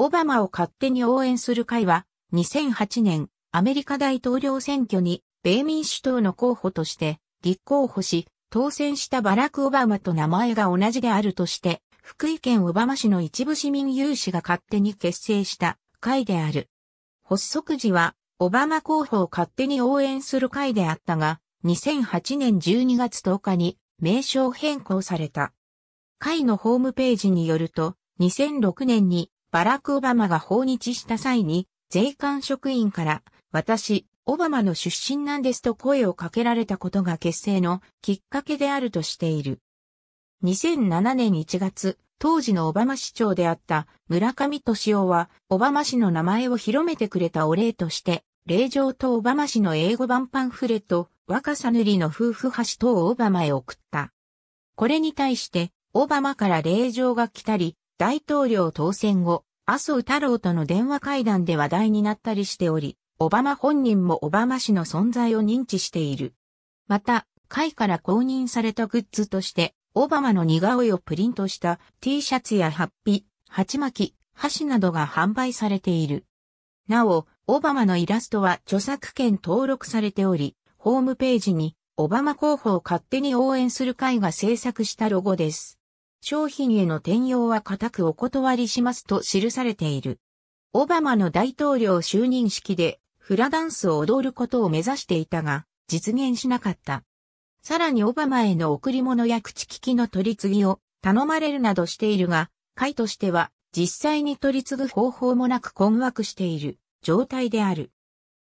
オバマを勝手に応援する会は、2008年、アメリカ大統領選挙に、米民主党の候補として、立候補し、当選したバラク・オバマと名前が同じであるとして、福井県オバマ市の一部市民有志が勝手に結成した会である。発足時は、オバマ候補を勝手に応援する会であったが、2008年12月10日に名称変更された。会のホームページによると、2006年にバラク・オバマが訪日した際に、税関職員から、私、オバマの出身なんですと声をかけられたことが結成のきっかけであるとしている。2007年1月、当時のオバマ市長であった村上敏夫は、オバマ氏の名前を広めてくれたお礼として、霊場とオバマ氏の英語版パンフレット、若さぬりの夫婦橋等をオバマへ送った。これに対して、オバマから霊場が来たり、大統領当選後、麻生太郎との電話会談で話題になったりしており、オバマ本人もオバマ氏の存在を認知している。また、会から公認されたグッズとして、オバマの似顔絵をプリントした T シャツやハッピ、鉢巻き、箸などが販売されている。なお、オバマのイラストは著作権登録されており、ホームページにオバマ候補を勝手に応援する会が制作したロゴです。商品への転用は固くお断りしますと記されている。オバマの大統領就任式でフラダンスを踊ることを目指していたが、実現しなかった。さらにオバマへの贈り物や口利きの取り次ぎを頼まれるなどしているが、会としては実際に取り次ぐ方法もなく困惑している状態である。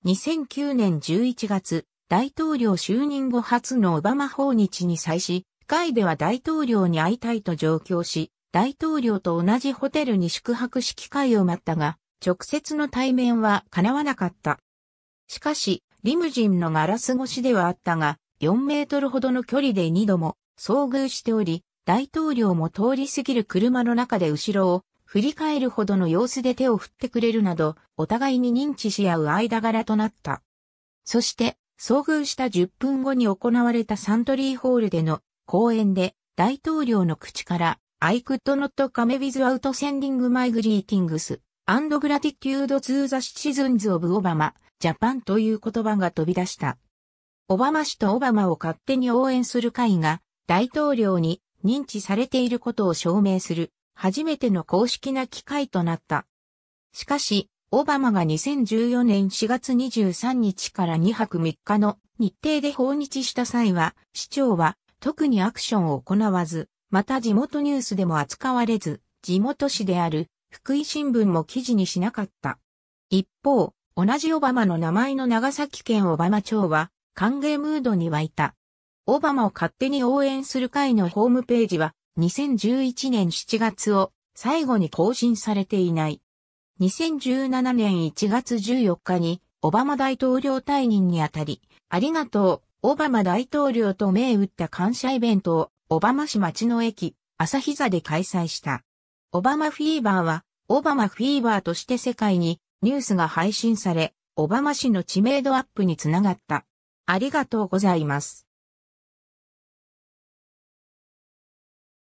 2009年11月、大統領就任後初のオバマ訪日に際し、回では大統領に会いたいと上京し、大統領と同じホテルに宿泊し機会を待ったが、直接の対面は叶わなかった。しかし、リムジンのガラス越しではあったが、4メートルほどの距離で2度も遭遇しており、大統領も通り過ぎる車の中で後ろを振り返るほどの様子で手を振ってくれるなど、お互いに認知し合う間柄となった。そして、遭遇した10分後に行われたサントリーホールでの公演で大統領の口から I could not come without sending my greetings and gratitude to the citizens of Obama Japan という言葉が飛び出した。オバマ氏とオバマを勝手に応援する会が大統領に認知されていることを証明する初めての公式な機会となった。しかし、オバマが2014年4月23日から2泊3日の日程で訪日した際は、市長は特にアクションを行わず、また地元ニュースでも扱われず、地元紙である福井新聞も記事にしなかった。一方、同じオバマの名前の長崎県オバマ町は歓迎ムードに沸いた。オバマを勝手に応援する会のホームページは2011年7月を最後に更新されていない。2017年1月14日にオバマ大統領退任にあたり、ありがとう、オバマ大統領と銘打った感謝イベントを、オバマ市町の駅、朝日座で開催した。オバマフィーバーは、オバマフィーバーとして世界にニュースが配信され、オバマ氏の知名度アップにつながった。ありがとうございます。